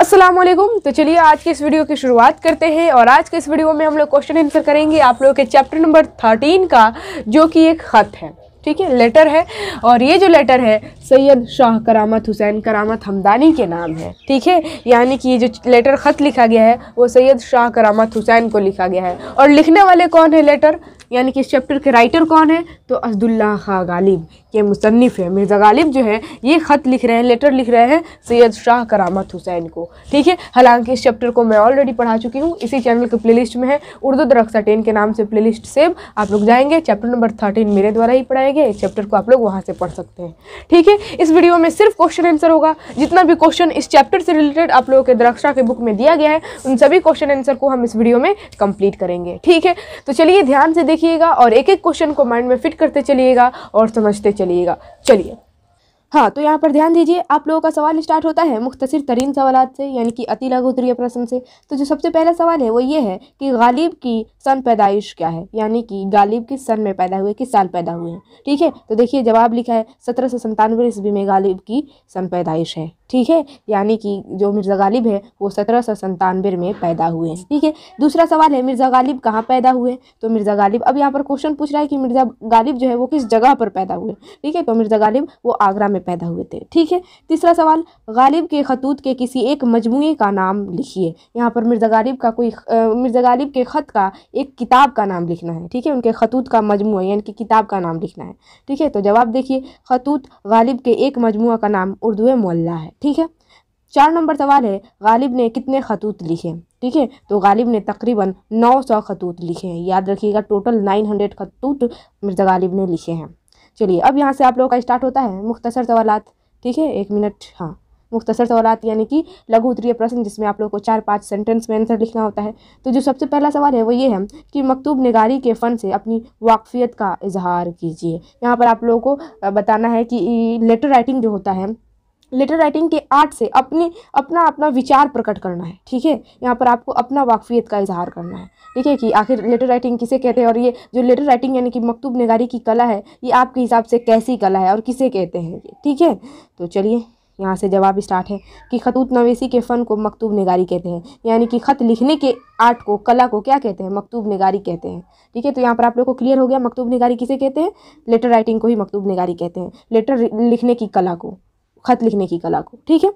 असलम तो चलिए आज के इस वीडियो की शुरुआत करते हैं और आज के इस वीडियो में हम लोग क्वेश्चन आंसर करेंगे आप लोगों के चैप्टर नंबर थर्टीन का जो कि एक ख़त है ठीक है लेटर है और ये जो लेटर है सैयद शाह करामत हुसैन करामत हमदानी के नाम है ठीक है यानी कि ये जो लेटर ख़त लिखा गया है वो सैयद शाह करामत हुसैन को लिखा गया है और लिखने वाले कौन है लेटर यानी कि इस चैप्टर के राइटर कौन है तो असदुल्ला खा गालिब के मुसनफ़ है मिर्ज़ा गालिब जो है ये ख़त लिख रहे हैं लेटर लिख रहे हैं सैयद शाह करामत हुसैन को ठीक है हालांकि इस चैप्टर को मैं ऑलरेडी पढ़ा चुकी हूँ इसी चैनल के प्लेलिस्ट में है उर्दू दरख्सा टेन के नाम से प्ले सेव आप लोग जाएंगे चैप्टर नंबर थर्टीन मेरे द्वारा ही पढ़ाया गया इस चैप्टर को आप लोग वहाँ से पढ़ सकते हैं ठीक है इस वीडियो में सिर्फ क्वेश्चन आंसर होगा जितना भी क्वेश्चन इस चैप्टर से रिलेटेड आप लोगों के दरख्शा के बुक में दिया गया है उन सभी क्वेश्चन आंसर को हम इस वीडियो में कंप्लीट करेंगे ठीक है तो चलिए ध्यान से देखिए लिखिएगा और एक एक क्वेश्चन को माइंड में फिट करते चलिएगा और समझते चलिएगा चलिए हाँ तो यहाँ पर ध्यान दीजिए आप लोगों का सवाल स्टार्ट होता है मुख्तसर तरीन सवाल से यानी कि अति उत्तरीय प्रश्न से तो जो सबसे पहला सवाल है वो ये है कि गालिब की सन पैदाइश क्या है यानी कि गालिब किस सन में पैदा हुए किस साल पैदा हुए हैं ठीक है तो देखिए जवाब लिखा है सत्रह सौ संतानवे ईस्वी में गालिब की सन पैदाइश है ठीक है यानी कि जो मिर्ज़ा गालिब है वो सत्रह सौ संतानवे में पैदा हुए हैं ठीक है दूसरा सवाल है मिर्ज़ा गालिब कहाँ पैदा हुए तो मिर्ज़ा गालिब अब यहाँ पर क्वेश्चन पूछ रहा है कि मिर्ज़ा गालिब जो है वो किस जगह पर पैदा हुए ठीक है तो मिर्ज़ा गालिब वो आगरा में पैदा हुए थे ठीक है तीसरा सवाल गालिब के खतूत के किसी एक मजमू का नाम लिखिए यहाँ पर मिर्ज़ा गालिब का कोई मिर्ज़ा गालिब के ख़त का एक किताब का नाम लिखना है ठीक है उनके खतूत का मजमू यानी कि किताब का नाम लिखना है ठीक है तो जवाब देखिए खतूत गालिब के एक मजमू का नाम उर्दू मोल्ला है ठीक है चार नंबर सवाल है गालिब ने कितने खतूत लिखे ठीक है तो गालिब ने तकरीबन 900 खतूत लिखे हैं याद रखिएगा टोटल 900 खतूत मिर्ज़ा गालिब ने लिखे हैं चलिए अब यहाँ से आप लोगों का स्टार्ट होता है मुख्तसर सवाल ठीक है एक मिनट हाँ मुख्तर सवालत यानी कि लघु उत्तरीय प्रश्न जिसमें आप लोग को चार पाँच सेंटेंस में आंसर लिखना होता है तो जो सबसे पहला सवाल है वो ये है कि मकतूब नगारी के फ़न से अपनी वाकफियत का इजहार कीजिए यहाँ पर आप लोगों को बताना है कि लेटर राइटिंग जो होता है लेटर राइटिंग के आर्ट से अपने अपना अपना विचार प्रकट करना है ठीक है यहाँ पर आपको अपना वाकफियत का इजहार करना है ठीक है कि आखिर लेटर राइटिंग किसे कहते हैं और ये जो लेटर राइटिंग यानी कि मकतूब नगारी की कला है ये आपके हिसाब से कैसी कला है और किसे कहते हैं ये ठीक है तो चलिए यहाँ से जवाब स्टार्ट है कि खतूत नवेसी के फ़न को मकतूब नगारी कहते हैं यानी कि ख़त लिखने के आर्ट को कला को क्या कहते हैं मकतूब नगारी कहते हैं ठीक है तो यहाँ पर आप लोग को क्लियर हो गया मकतूब नगारी किसे कहते हैं लेटर राइटिंग को ही मकतूब नगारी कहते हैं लेटर लिखने की कला को ख़त लिखने की कला को ठीक है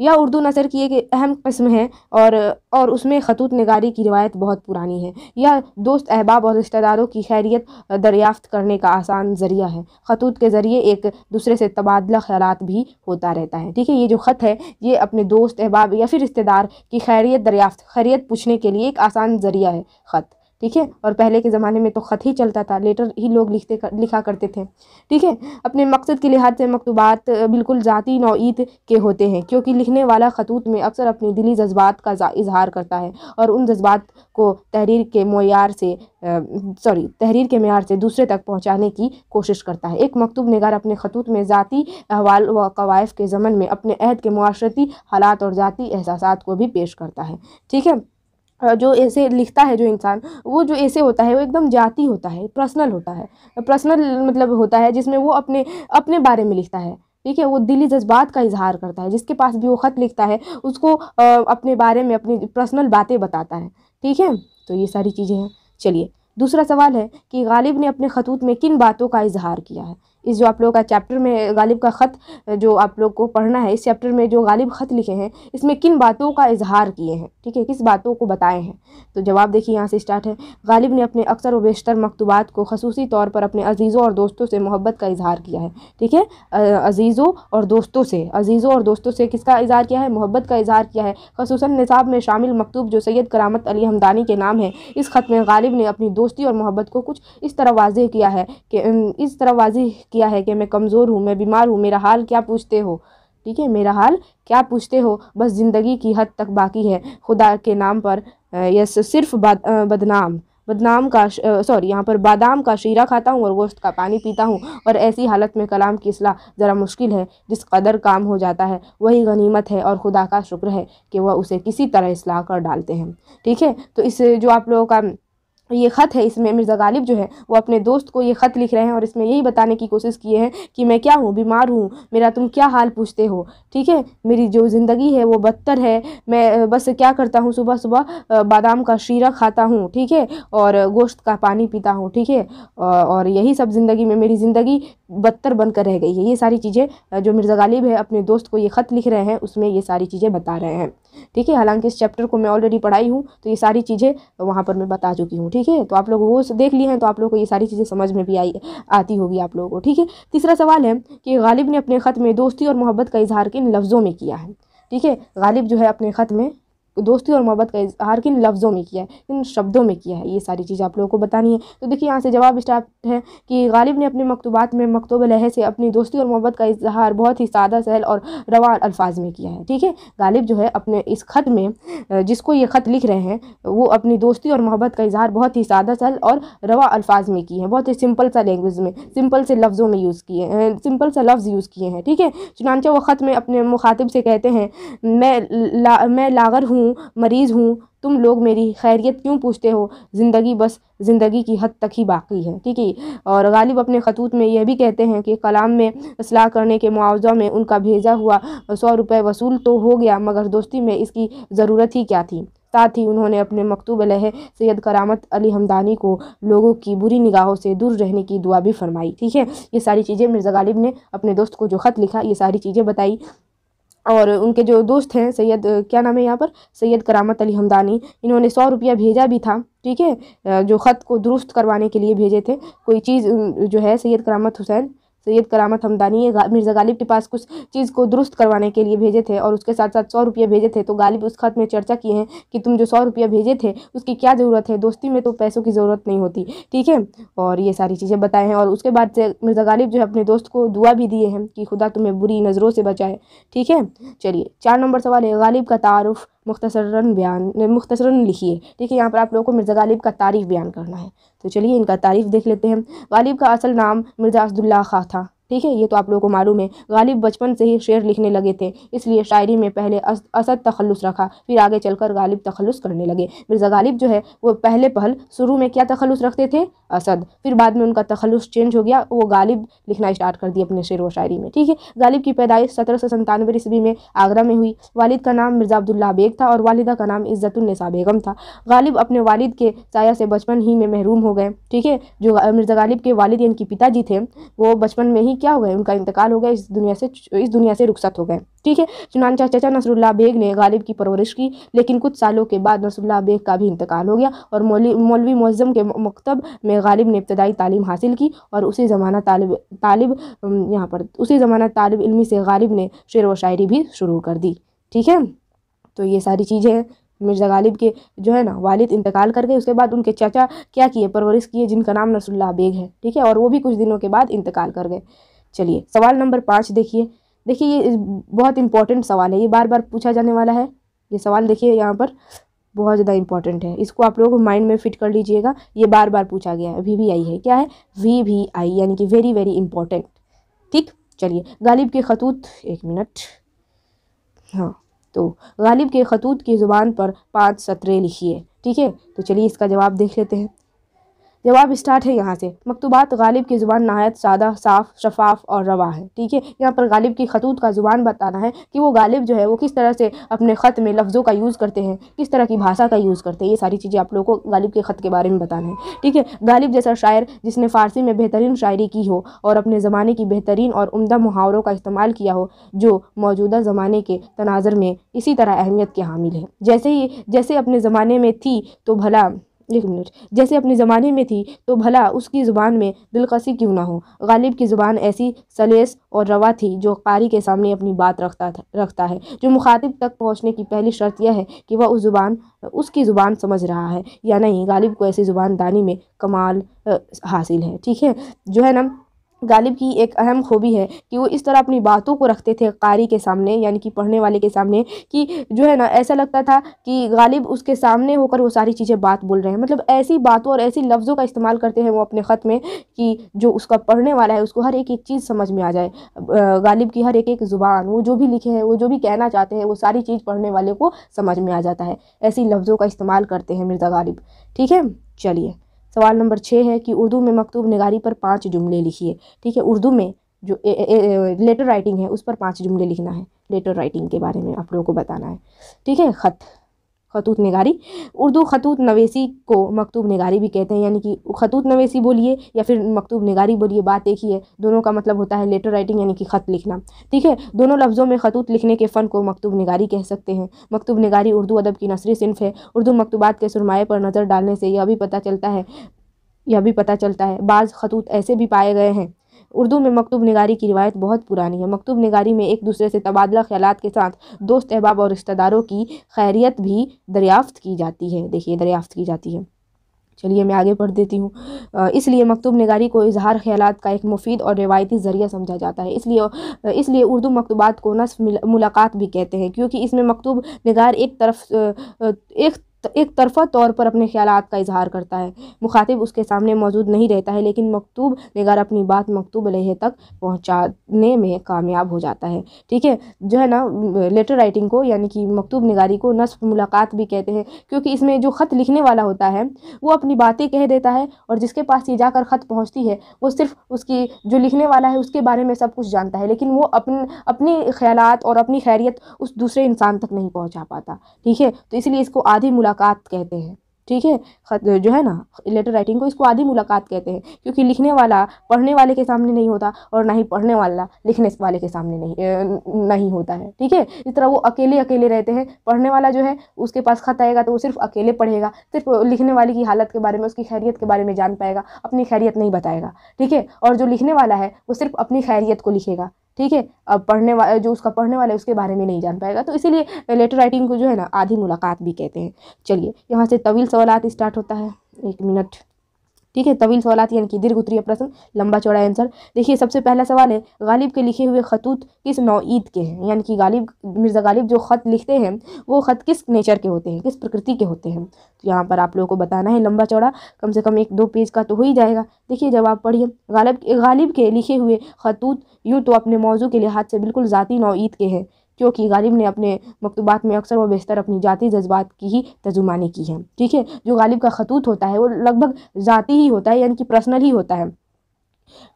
यह उर्दू नसर की एक अहम कस्म है और और उसमें खतूत नगारी की रिवायत बहुत पुरानी है यह दोस्त अहबाब और रिश्तेदारों की खैरियत दरियाफ्त करने का आसान ज़रिया है खतूत के ज़रिए एक दूसरे से तबादला ख्याल भी होता रहता है ठीक है ये जो ख़त है ये अपने दोस्त अहबाब या फिर रिश्तेदार की खैरियत दरियाफ्त खैरियत पूछने के लिए एक आसान ज़रिया है ख़त ठीक है और पहले के ज़माने में तो ख़त ही चलता था लेटर ही लोग लिखते कर, लिखा करते थे ठीक है अपने मकसद के लिहाज से मकतूबात बिल्कुल ज़ाती नौत के होते हैं क्योंकि लिखने वाला खतूत में अक्सर अपने दिली जज्बात का इजहार करता है और उन जज्बात को तहरीर के मैार से सॉरी तहरीर के मैार से दूसरे तक पहुँचाने की कोशिश करता है एक मकतूब नगार अपने खतूत में ज़ाती अहवाल व कवायफ के ज़मन में अपने अहद के माशरती हालात और ज़ाती एहसास को भी पेश करता है ठीक है जो ऐसे लिखता है जो इंसान वो जो ऐसे होता है वो एकदम जाती होता है पर्सनल होता है पर्सनल मतलब होता है जिसमें वो अपने अपने बारे में लिखता है ठीक है वो दिली जज्बात का इजहार करता है जिसके पास भी वो ख़त लिखता है उसको अपने बारे में अपनी पर्सनल बातें बताता है ठीक है तो ये सारी चीज़ें हैं चलिए दूसरा सवाल है कि गालिब ने अपने खतूत में किन बातों का इजहार किया है इस जो आप लोगों का चैप्टर में गालिब का ख़त जो आप लोग को पढ़ना है इस चैप्टर में जो गालिब ख़त लिखे हैं इसमें किन बातों का इजहार किए हैं ठीक है किस बातों को बताए हैं तो जवाब देखिए यहाँ से स्टार्ट है गालिब ने अपने अक्सर व बेशतर मकतूबा को खसूसी तौर पर अपने अजीज़ों और दोस्तों से मोहब्बत का इजहार किया है ठीक है अजीज़ों और दोस्तों से अजीज़ों और दोस्तों से किसका इजहार किया है मोहब्बत का इजहार किया है खसूस निसाब में शामिल मकतूब जो सैयद करामत अली हमदानी के नाम है इस ख़त में गालिब ने अपनी दोस्ती और मोहब्बत को कुछ इस तरह वाजह किया है कि इस तरह वाजह किया है कि मैं कमज़ोर हूँ मैं बीमार हूँ मेरा हाल क्या पूछते हो ठीक है मेरा हाल क्या पूछते हो बस ज़िंदगी की हद तक बाकी है खुदा के नाम पर यस सिर्फ बद, बदनाम बदनाम का सॉरी यहाँ पर बादाम का शीरा खाता हूँ और गोश्त का पानी पीता हूँ और ऐसी हालत में कलाम की असलाह ज़रा मुश्किल है जिस कदर काम हो जाता है वही गनीमत है और खुदा का शुक्र है कि वह उसे किसी तरह असलाह कर डालते हैं ठीक है तो इस जो आप लोगों का ये ख़त है इसमें मिर्ज़ा गालिब जो है वो अपने दोस्त को ये ख़त लिख रहे हैं और इसमें यही बताने की कोशिश किए हैं कि मैं क्या हूँ बीमार हूँ मेरा तुम क्या हाल पूछते हो ठीक है मेरी जो ज़िंदगी है वो बदतर है मैं बस क्या करता हूँ सुबह सुबह बादाम का शीरा खाता हूँ ठीक है और गोश्त का पानी पीता हूँ ठीक है और यही सब ज़िंदगी में मेरी ज़िंदगी बदतर बनकर रह गई है ये सारी चीज़ें जो मिर्ज़ा गालिब है अपने दोस्त को ये ख़त लिख रहे हैं उसमें ये सारी चीज़ें बता रहे हैं ठीक है हालांकि इस चैप्टर को मैं ऑलरेडी पढ़ाई हूँ तो ये सारी चीज़ें वहाँ पर मैं बता चुकी हूँ ठीक ठीक है तो आप लोग वो देख लिए हैं तो आप लोग को ये सारी चीज़ें समझ में भी आई आती होगी आप लोगों को ठीक है तीसरा सवाल है कि गालिब ने अपने ख़त में दोस्ती और मोहब्बत का इजहार किन लफ्ज़ों में किया है ठीक है गालिब जो है अपने ख़त में दोस्ती और मोहब्बत का इजहार किन लफ्ज़ों में किया है किन शब्दों में किया है ये सारी चीज़ आप लोगों को बतानी है तो देखिए यहाँ से जवाब स्टार्ट है कि गालिब ने अपने मकतूबात में मकतूब लह से अपनी दोस्ती और मोहब्बत का इजहार बहुत ही सादा सहल और रवान अल्फाज में किया है ठीक है गालिब जो है अपने इस ख़त में जिसको ये ख़त लिख रहे हैं वो अपनी दोस्ती और मोहब्बत का इजहार बहुत ही सादा सहल और रवा अल्फाज में किए हैं बहुत ही सिंपल सा लैंग्वेज में सिंपल से लफ्ज़ों में यूज़ किए हैं सिंपल सा लफ्ज़ यूज़ किए हैं ठीक है चुनानचा वो ख़त में अपने मुखातिब से कहते हैं मैं ला मैं लागर हूँ हूँ मरीज़ हूँ तुम लोग मेरी खैरियत क्यों पूछते हो ज़िंदगी बस ज़िंदगी की हद तक ही बाकी है ठीक है और गालिब अपने खतूत में यह भी कहते हैं कि कलाम में असलाह करने के मुआवजा में उनका भेजा हुआ सौ रुपये वसूल तो हो गया मगर दोस्ती में इसकी ज़रूरत ही क्या थी साथ ही उन्होंने अपने मकतूब लह सैद करामत अली हमदानी को लोगों की बुरी निगाहों से दूर रहने की दुआ भी फरमाई ठीक है ये सारी चीज़ें मिर्ज़ा गालिब ने अपने दोस्त को जो ख़त लिखा ये सारी चीज़ें बताई और उनके जो दोस्त हैं सैयद क्या नाम है यहाँ पर सैयद करामत अली हमदानी इन्होंने सौ रुपया भेजा भी था ठीक है जो ख़त को दुरुस्त करवाने के लिए भेजे थे कोई चीज़ जो है सैयद करामत हुसैन सैयद करामत हमदानी मिर्ज़ा गालिब के पास कुछ चीज़ को दुरुस्त करवाने के लिए भेजे थे और उसके साथ साथ सौ रुपये भेजे थे तो गालिब उस खत में चर्चा किए हैं कि तुम जो सौ रुपये भेजे थे उसकी क्या ज़रूरत है दोस्ती में तो पैसों की ज़रूरत नहीं होती ठीक है और ये सारी चीज़ें बताए हैं और उसके बाद से मिर्ज़ा गालिब जो है अपने दोस्त को दुआ भी दिए हैं कि खुदा तुम्हें बुरी नज़रों से बचाए ठीक है चलिए चार नंबर सवाल है गालिब का तारफ़ मुख्तसरा बयान मुख्तसरा लिखिए ठीक है यहाँ पर आप लोगों को मिर्ज़ा गालिब का तारीफ़ बयान करना है तो चलिए इनका तारीफ़ देख लेते हैं गालिब का असल नाम मिर्ज़ा असदुल्ला खां था ठीक है ये तो आप लोगों को मालूम है गालिब बचपन से ही शेर लिखने लगे थे इसलिए शायरी में पहले अस, असद तखलुस रखा फिर आगे चलकर गालिब तखलुस करने लगे मिर्ज़ा गालिब जो है वो पहले पहल शुरू में क्या तखलुस रखते थे असद फिर बाद में उनका तखलुस चेंज हो गया वो गालिब लिखना स्टार्ट कर दिया अपने शेर व शायरी में ठीक है गालिब की पैदाइश सत्रह सौ सन्तानवे ईस्वी में आगरा में हुई वालिद का नाम मिर्ज़ा अब्दुल्ला बेग था और वालिदा का नाम इज़्ज़तुलनसा बेगम था गालिब अपने वालिद के साया से बचपन ही में महरूम हो गए ठीक है जो मिर्ज़ा गालिब के वालिद यानी कि पिताजी थे वो बचपन में ही क्या हो गए उनका इंतकाल हो गया इस दुनिया से इस दुनिया से रुखसत हो गए ठीक है चुनानचा चचा नसरुल्ला बेग ने गालिब की परवरिश की लेकिन कुछ सालों के बाद नसरुल्ला बेग का भी इंतकाल हो गया और मौलवी मौज़म के मकतब में गालिब ने इब्तदाई तालीम हासिल की और उसी ज़माना तालिब तालिब यहाँ पर उसी ज़माना तालब इलमी से गालिब ने शेर व शायरी भी शुरू कर दी ठीक है तो ये सारी चीज़ें हैं मिर्ज़ा गालिब के जो है ना वालिद इंतकाल कर गए उसके बाद उनके चाचा क्या किए परवरिश किए जिनका नाम नसरुल्ला बेग है ठीक है और वो भी कुछ दिनों के बाद इंतकाल कर गए चलिए सवाल नंबर पाँच देखिए देखिए ये बहुत इंपॉर्टेंट सवाल है ये बार बार पूछा जाने वाला है ये सवाल देखिए यहाँ पर बहुत ज़्यादा इंपॉर्टेंट है इसको आप लोग माइंड में फिट कर लीजिएगा ये बार बार पूछा गया है वी आई है क्या है वी वी आई यानी कि वेरी वेरी इंपॉर्टेंट ठीक चलिए गालिब के खतूत एक मिनट हाँ तो गालिब के खतूत की ज़ुबान पर पाँच सतरें लिखिए ठीक है तो चलिए इसका जवाब देख लेते हैं जवाब स्टार्ट है यहाँ से मकतूबात गालिब की ज़ुबान नहायत सादा साफ शफाफ और रवा है ठीक है यहाँ पर गालिब की खतूत का ज़ुबान बताना है कि वो गालिब जो है वो किस तरह से अपने ख़त में लफ्ज़ों का यूज़ करते हैं किस तरह की भाषा का यूज़ करते हैं ये सारी चीज़ें आप लोगों को गालिब के ख़त के बारे में बताना है ठीक है गालिब जैसा शायर जिसने फ़ारसी में बेहतरीन शायरी की हो और अपने ज़माने की बेहतरीन और उमदा मुहावरों का इस्तेमाल किया हो जो मौजूदा ज़माने के तनाज़र में इसी तरह अहमियत के हामिल है जैसे ही जैसे अपने ज़माने में थी तो भला एक मिनट जैसे अपने ज़माने में थी तो भला उसकी ज़ुबान में दिलकशी क्यों ना हो गालिब की ज़ुबान ऐसी सलेस और रवा थी जो कारी के सामने अपनी बात रखता था रखता है जो मुखातिब तक पहुँचने की पहली शर्त यह है कि वह उस ज़ुबान उसकी ज़ुबान समझ रहा है या नहीं गालिब को ऐसी ज़ुबान दानी में कमाल हासिल है ठीक है जो है ना गालिब की एक अहम खूबी है कि वो इस तरह अपनी बातों को रखते थे कारी के सामने यानी कि पढ़ने वाले के सामने कि जो है ना ऐसा लगता था कि गालिब उसके सामने होकर वो सारी चीज़ें बात बोल रहे हैं मतलब ऐसी बातों और ऐसी लफ्ज़ों का इस्तेमाल करते हैं वो अपने ख़त में कि जो उसका पढ़ने वाला है उसको हर एक एक चीज़ समझ में आ जाए गालिब की हर एक एक ज़ुबान वो जो भी लिखे हैं वो जो भी कहना चाहते हैं वो सारी चीज़ पढ़ने वाले को समझ में आ जाता है ऐसी लफ्ज़ों का इस्तेमाल करते हैं मिर्ज़ा गालिब ठीक है चलिए सवाल नंबर छः है कि उर्दू में मकतूब नगारी पर पाँच जुमले लिखिए ठीक है उर्दू में जो ए, ए, ए, लेटर राइटिंग है उस पर पाँच जुमले लिखना है लेटर राइटिंग के बारे में आप लोगों को बताना है ठीक है ख़त खतूत नगारी उर्दू खतूत नवेसी को मकतूब नगारी भी कहते हैं यानी कि खतूत नवेसी बोलिए या फिर मकतूब नगारी बोलिए बात एक ही है दोनों का मतलब होता है लेटर राइटिंग यानी कि ख़त लिखना ठीक है दोनों लफ्ज़ों में खतूत लिखने के फ़न को मकतूब नगारी कह सकते हैं मकतूब नगारी उर्दू अदब की नसरी सिनफ है उर्दू मकतूबा के सरमाए पर नज़र डालने से यह भी पता चलता है यह भी पता चलता है बाज़ खतूत ऐसे भी पाए गए हैं उर्दू में मकतूब नगारी की रिवायत बहुत पुरानी है मकतूब नगारी में एक दूसरे से तबादला ख्याल के साथ दोस्त अहबाब और रिश्तेदारों की खैरियत भी दरियाफ्त की जाती है देखिए दरियाफ्त की जाती है चलिए मैं आगे पढ़ देती हूँ इसलिए मकतूब नगारी को इजहार ख्याल का एक मुफीद और रिवायती ज़रिया समझा जाता है इसलिए इसलिए उर्दू मकतूबात को नस्फ मुलाकात भी कहते हैं क्योंकि इसमें मकतूब नगार एक तरफ एक तो एक तरफा तौर पर अपने ख्याल का इजहार करता है मुखातिब उसके सामने मौजूद नहीं रहता है लेकिन मकतूब नगार अपनी बात मकतूब लहे तक पहुँचाने में कामयाब हो जाता है ठीक है जो है ना लेटर राइटिंग को यानी कि मकतूब नगारी को नस्फ मुलाकात भी कहते हैं क्योंकि इसमें जो ख़त लिखने वाला होता है वो अपनी बातें कह देता है और जिसके पास ये जाकर ख़त पहुँचती है वो सिर्फ उसकी जो लिखने वाला है उसके बारे में सब कुछ जानता है लेकिन वो अपन अपने ख्याल और अपनी खैरियत उस दूसरे इंसान तक नहीं पहुँचा पाता ठीक है तो इसलिए इसको आधी मुलाकात कहते हैं ठीक है जो है ना लेटर राइटिंग को इसको आधी मुलाकात कहते हैं क्योंकि लिखने वाला पढ़ने वाले के सामने नहीं होता और ना ही पढ़ने वाला लिखने वाले के सामने नहीं नहीं होता है ठीक है इस तरह वो अकेले अकेले रहते हैं पढ़ने वाला जो है उसके पास खत आएगा तो वो सिर्फ अकेले पढ़ेगा सिर्फ लिखने वाले की हालत के बारे में उसकी खैरियत के बारे में जान पाएगा अपनी खैरियत नहीं बताएगा ठीक है और जो लिखने वाला है वो सिर्फ अपनी खैरियत को लिखेगा ठीक है अब पढ़ने वाले जो उसका पढ़ने वाला है उसके बारे में नहीं जान पाएगा तो इसीलिए लेटर राइटिंग को जो है ना आधी मुलाकात भी कहते हैं चलिए यहाँ से तवील सवाल स्टार्ट होता है एक मिनट ठीक है तवील सवाल है यानी कि दीर्घ उत्तरीय प्रश्न लंबा चौड़ा आंसर देखिए सबसे पहला सवाल है गालिब के लिखे हुए खतूत किस नौईद के हैं यानी कि गालिब मिर्ज़ा गालिब जो ख़त लिखते हैं वो ख़त किस नेचर के होते हैं किस प्रकृति के होते हैं तो यहाँ पर आप लोगों को बताना है लंबा चौड़ा कम से कम एक दो पेज का तो हो ही जाएगा देखिए जवाब पढ़िए गालिब गालिब के लिखे हुए खतूत यूँ तो अपने मौजू के लिहाज से बिल्कुल ज़ाती नौईद के हैं क्योंकि गालिब ने अपने मकतूबात में अक्सर व बेहतर अपनी ज़ाती जज्बात की ही तर्जुमानी की है ठीक है जो गालिब का खतूत होता है वो लगभग ज़ाती ही होता है यानी कि पर्सनल ही होता है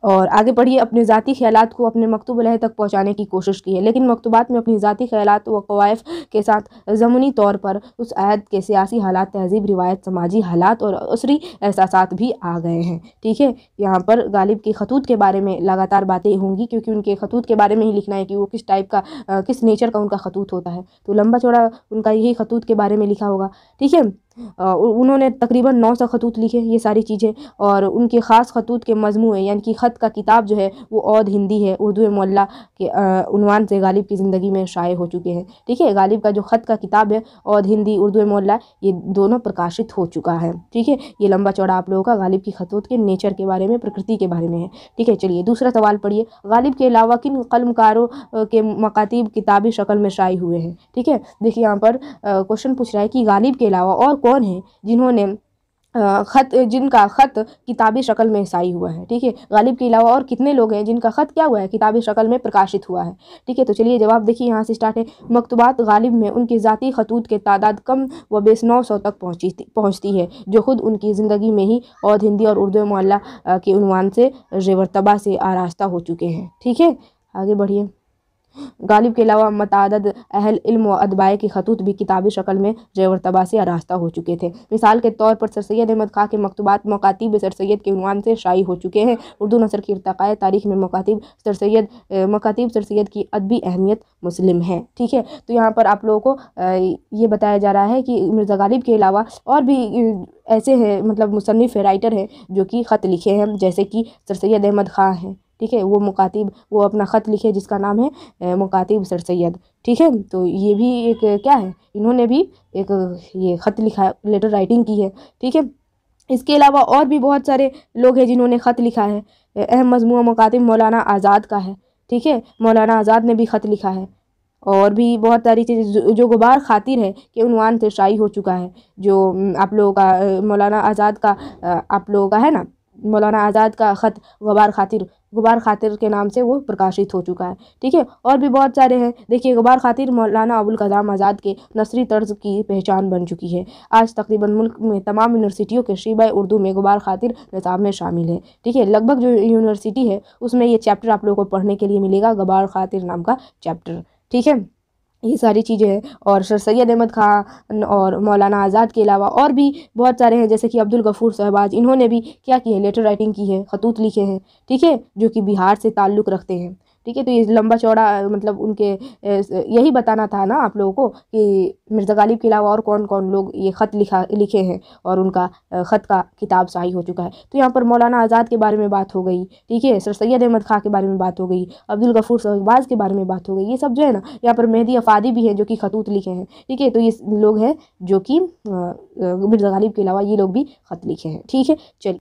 और आगे बढ़िए अपने ज़ाती ख्याल को अपने मकतूब लह तक पहुँचाने की कोशिश की है लेकिन मकतूबा में अपनी ज़ाती ख्याल व कवायफ के साथ ज़मनी तौर पर उस अहद के सियासी हालात तहजीब रिवायत समाजी हालात और असरी एहसास भी आ गए हैं ठीक है यहाँ पर गालिब के खतूत के बारे में लगातार बातें होंगी क्योंकि उनके खतूत के बारे में ही लिखना है कि वो किस टाइप का किस नेचर का उनका खतूत होता है तो लंबा चौड़ा उनका यही खतूत के बारे में लिखा होगा ठीक है उन्होंने तकरीबन नौ सौ खतूत लिखे ये सारी चीज़ें और उनके ख़ास खतूत के मजमू यानी कि ख़त का किताब जो है वो औद हिंदी है उर्दू मोल्ला के उनवान से गालिब की ज़िंदगी में शाये हो चुके हैं ठीक है गालिब का जो ख़त का किताब है औद हिंदी उर्दू मोल्ला ये दोनों प्रकाशित हो चुका है ठीक है ये लंबा चौड़ा आप लोगों का गालिब की खतूत के नेचर के बारे में प्रकृति के बारे में है ठीक है चलिए दूसरा सवाल पढ़िए गालिब के अलावा किन कलमकारों के मकातीब किताबी शक्ल में शाये हुए हैं ठीक है देखिए यहाँ पर क्वेश्चन पूछ रहा है कि गालिब के अलावा और कौन हैं जिन्होंने ख़त जिनका ख़त किताबी शक्ल में ईसाई हुआ है ठीक है गालिब के अलावा और कितने लोग हैं जिनका ख़त क्या हुआ है किताबी शक्ल में प्रकाशित हुआ है ठीक है तो चलिए जवाब देखिए यहाँ से स्टार्ट है मकतबात गालिब में उनके ज़ाती खतूत की तादाद कम व बेस नौ सौ तक पहुँची पहुँचती है जो ख़ुद उनकी ज़िंदगी में ही और हिंदी और उर्दू मोहल्ला के उनवान से रेवरतबा से आरास्ता हो चुके हैं ठीक है आगे बढ़िए गालिब के अलावा मतदद अहल इल्म व अदबाए के खतूत भी किताबी शक्ल में तबा से आरास्ता हो चुके थे मिसाल के तौर पर सर सैद अहमद खां के मकतूबा मकातीब सर सैद के उनवान से शाई हो चुके हैं उर्दू नसर की इरतक़ाय तारीख में मकातीब सर सैद मकातीब सर सैद की अदबी अहमियत मुस्लिम है ठीक है तो यहाँ पर आप लोगों को ये बताया जा रहा है कि मिर्ज़ा गालिब के अलावा और भी ऐसे हैं मतलब मुसनफ़ राइटर हैं जो कि ख़त लिखे हैं जैसे कि सर सैद अहमद खां हैं ठीक है वो मुकातिब वो अपना ख़त लिखे जिसका नाम है मुकातिब सर सैद ठीक है तो ये भी एक क्या है इन्होंने भी एक ये ख़त लिखा लेटर राइटिंग की है ठीक है इसके अलावा और भी बहुत सारे लोग हैं जिन्होंने ख़त लिखा है अहम मजमू मकाब मौलाना आज़ाद का है ठीक है मौलाना आज़ाद ने भी ख़त लिखा है और भी बहुत सारी चीज़ें जो गुबार खातिर है कि उनवान से शाई हो चुका है जो आप लोगों का मौलाना आज़ाद का आप लोगों का है ना मौलाना आज़ाद का ख़त गबार खातिर गुबार खातिर के नाम से वो प्रकाशित हो चुका है ठीक है और भी बहुत सारे हैं देखिए गुबार खातिर मौलाना अबुल कलाम आज़ाद के नसरी तर्ज की पहचान बन चुकी है आज तकरीबन मुल्क में तमाम यूनिवर्सिटियों के शिबा उर्दू में गुबार खातिर निसाब में शामिल है ठीक है लगभग जो यूनिवर्सिटी है उसमें ये चैप्टर आप लोगों को पढ़ने के लिए मिलेगा गबार खातिर नाम का चैप्टर ठीक है ये सारी चीज़ें हैं और सर सैद अहमद खान और मौलाना आज़ाद के अलावा और भी बहुत सारे हैं जैसे कि अब्दुल गफ़ूर शहबाज इन्होंने भी क्या किए है लेटर राइटिंग की है खतूत लिखे हैं ठीक है जो कि बिहार से ताल्लुक़ रखते हैं ठीक है तो ये लंबा चौड़ा मतलब उनके यही बताना था ना आप लोगों को कि मिर्ज़ा गालिब के अलावा और कौन कौन लोग ये ख़त लिखा लिखे हैं और उनका ख़त का किताब शाही हो चुका है तो यहाँ पर मौलाना आज़ाद के बारे में बात हो गई ठीक है सर सैद अहमद खां के बारे में बात हो गई अब्दुल गफूर शहबाज के बारे में बात हो गई ये सब जो है ना यहाँ पर मेहदी अफादी भी हैं जो कि खतूत लिखे हैं ठीक है तो ये लोग हैं जो कि मिर्ज़ा गालिब के अलावा ये लोग भी ख़त लिखे हैं ठीक है चलिए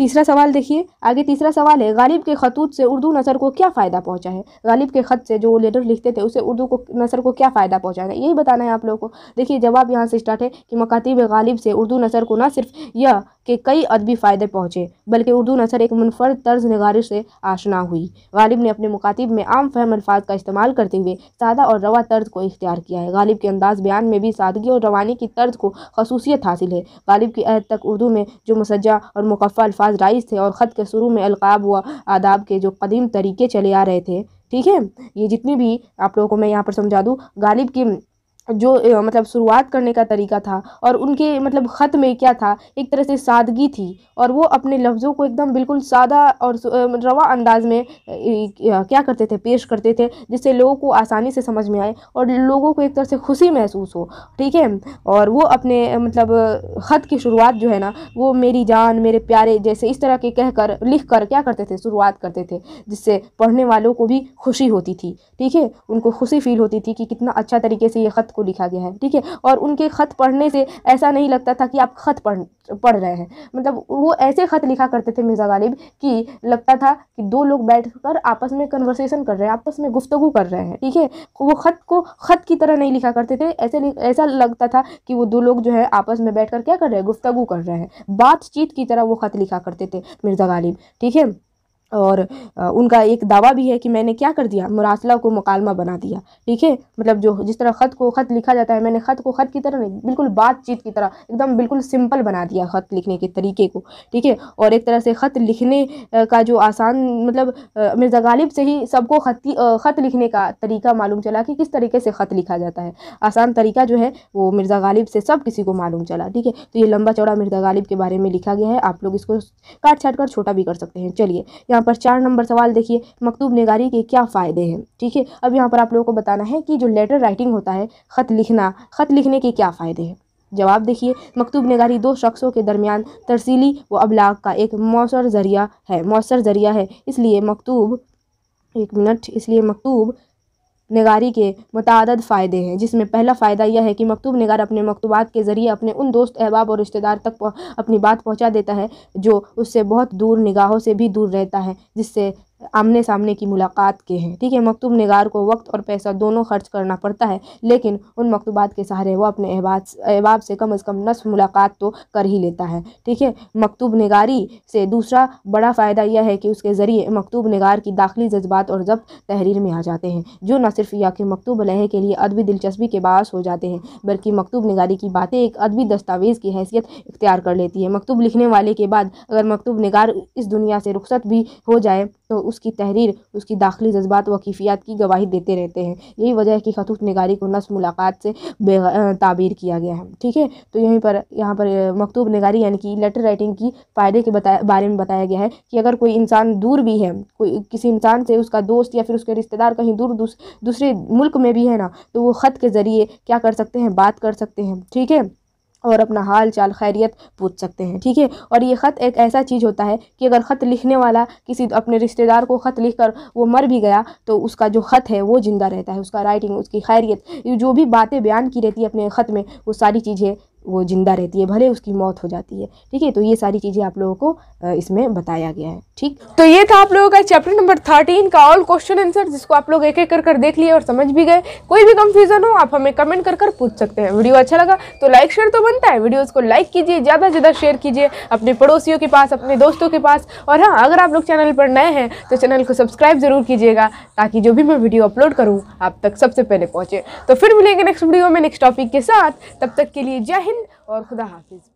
तीसरा सवाल देखिए आगे तीसरा सवाल है गालिब के खतूत से उर्दू नसर को क्या फ़ायदा पहुंचा है गालिब के ख़त से जो लेटर लिखते थे उसे उर्दू को नसर को क्या फ़ायदा पहुंचा है यही बताना है आप लोगों को देखिए जवाब यहाँ से स्टार्ट है कि मकातीब गालिब से उर्दू नसर को ना सिर्फ यह के कई अदबी फ़ायदे पहुँचे बल्कि उर्दू नसर एक मुनफर तर्ज नगारिश से आशना हुई गालिब ने अपने मकातीब में आम फहम अल्फाज का इस्तेमाल करते हुए सादा और रवा तर्ज को इख्तियार किया है गालिब के अंदाज बयान में भी सादगी और रवानी की तर्ज को खसूसियत हासिल है गालिब की अहद तक उर्दू में जो मुसजा और मुकफ़ा अल्फाज अल्फाज राइज थे और ख़त के शुरू में अलकाब व आदाब के जो कदीम तरीके चले आ रहे थे ठीक है ये जितनी भी आप लोगों को मैं यहाँ पर समझा दूँ गालिब की जो मतलब शुरुआत करने का तरीका था और उनके मतलब ख़त में क्या था एक तरह से सादगी थी और वो अपने लफ्ज़ों को एकदम बिल्कुल सादा और रवा अंदाज में क्या करते थे पेश करते थे जिससे लोगों को आसानी से समझ में आए और लोगों को एक तरह से खुशी महसूस हो ठीक है और वो अपने मतलब ख़त की शुरुआत जो है ना वो मेरी जान मेरे प्यारे जैसे इस तरह के कह कर लिख कर क्या करते थे शुरुआत करते थे जिससे पढ़ने वालों को भी खुशी होती थी ठीक है उनको खुशी फील होती थी कि कितना अच्छा तरीके से ये ख़त आपको लिखा गया है ठीक है और उनके ख़त पढ़ने से ऐसा नहीं लगता था कि आप ख़त पढ़ पढ़ रहे हैं मतलब वो ऐसे ख़त लिखा करते थे मिर्ज़ा गालिब कि लगता था कि दो लोग बैठ कर आपस में कन्वर्सेशन कर रहे हैं आपस में गुफ्तु कर रहे हैं ठीक है वो ख़त को ख़त की तरह नहीं लिखा करते थे ऐसे ऐसा लगता था कि वो दो लोग जो है आपस में बैठ कर क्या कर रहे हैं गुफ्तु कर रहे हैं बातचीत की तरह वो ख़त लिखा करते थे मिर्ज़ा गालिब ठीक है और उनका एक दावा भी है कि मैंने क्या कर दिया मुरासला को मुकालमा बना दिया ठीक है मतलब जो जिस तरह ख़त को ख़त लिखा जाता है मैंने ख़त को ख़त की तरह नहीं बिल्कुल बातचीत की तरह एकदम बिल्कुल सिंपल बना दिया ख़त लिखने के तरीके को ठीक है और एक तरह से ख़त लिखने का जो आसान मतलब मिर्ज़ा गालिब से ही सबको ख़ती ख़त लिखने का तरीका मालूम चला कि किस तरीके से ख़त लिखा जाता है आसान तरीका जो है वो मिर्ज़ा गालिब से सब किसी को मालूम चला ठीक है तो ये लंबा चौड़ा मिर्ज़ा गालिब के बारे में लिखा गया है आप लोग इसको काट छाट कर छोटा भी कर सकते हैं चलिए यहाँ यहाँ पर चार नंबर सवाल देखिए मकतूब नगारी के क्या फ़ायदे हैं ठीक है अब यहाँ पर आप लोगों को बताना है कि जो लेटर राइटिंग होता है ख़त लिखना ख़त लिखने के क्या फ़ायदे हैं जवाब देखिए मकतूब नगारी दो शख्सों के दरमियान तरसीली व अबलाग का एक मौसर ज़रिया है मौसर ज़रिया है इसलिए मकतूब एक मिनट इसलिए मकतूब नगारी के मुतद फ़ायदे हैं जिसमें पहला फ़ायदा यह है कि मकतूब नगार अपने मकतूबात के ज़रिए अपने उन दोस्त अहबाब और रिश्तेदार तक अपनी बात पहुँचा देता है जो उससे बहुत दूर निगाहों से भी दूर रहता है जिससे आमने सामने की मुलाकात के हैं ठीक है मकतूब नगार को वक्त और पैसा दोनों खर्च करना पड़ता है लेकिन उन मकतूबात के सहारे वो अपने अहबाज अहबाब से कम अज़ कम नसफ मुलाकात तो कर ही लेता है ठीक है मकतूब नगारी से दूसरा बड़ा फ़ायदा यह है कि उसके ज़रिए मकतूब नगार की दाखिली जज्बात और जब्त तहरीर में आ जाते हैं जो न सिर्फ या कि मकतूब लहे के लिए अदबी दिलचस्पी के बास हो जाते हैं बल्कि मकतूब नगारी की बातें एक अदबी दस्तावेज़ की हैसियत इख्तियार कर लेती है मकतूब लिखने वाले के बाद अगर मकतूब नगार इस दुनिया से रुख्सत भी हो जाए तो उसकी तहरीर उसकी दाखिली जज्बात वकीफ़ियात की गवाही देते रहते हैं यही वजह है कि खतूत नगारी को नस मुलाकात से ताबीर किया गया है ठीक है तो यहीं पर यहाँ पर मकतूब नगारी यानी कि लेटर राइटिंग की फ़ायदे के बताया बारे में बताया गया है कि अगर कोई इंसान दूर भी है कोई किसी इंसान से उसका दोस्त या फिर उसके रिश्तेदार कहीं दूर दूसरे मुल्क में भी है ना तो वो ख़त के ज़रिए क्या कर सकते हैं बात कर सकते हैं ठीक है और अपना हाल चाल खैरियत पूछ सकते हैं ठीक है और ये ख़त एक ऐसा चीज़ होता है कि अगर ख़त लिखने वाला किसी अपने रिश्तेदार को ख़त लिख कर वो मर भी गया तो उसका जो ख़त है वो ज़िंदा रहता है उसका राइटिंग उसकी खैरियत जो भी बातें बयान की रहती है अपने ख़त में वो सारी चीज़ें वो ज़िंदा रहती है भले उसकी मौत हो जाती है ठीक है तो ये सारी चीज़ें आप लोगों को इसमें बताया गया है ठीक तो ये था आप लोगों का चैप्टर नंबर थर्टीन का ऑल क्वेश्चन आंसर जिसको आप लोग एक एक कर कर देख लिए और समझ भी गए कोई भी कंफ्यूजन हो आप हमें कमेंट कर कर पूछ सकते हैं वीडियो अच्छा लगा तो लाइक शेयर तो बनता है वीडियोज़ को लाइक कीजिए ज़्यादा से ज़्यादा शेयर कीजिए अपने पड़ोसियों के पास अपने दोस्तों के पास और हाँ अगर आप लोग चैनल पर नए हैं तो चैनल को सब्सक्राइब ज़रूर कीजिएगा ताकि जो भी मैं वीडियो अपलोड करूँ आप तक सबसे पहले पहुँचे तो फिर मिलेंगे नेक्स्ट वीडियो में नेक्स्ट टॉपिक के साथ तब तक के लिए जय हिंद और खुदा हाफिज़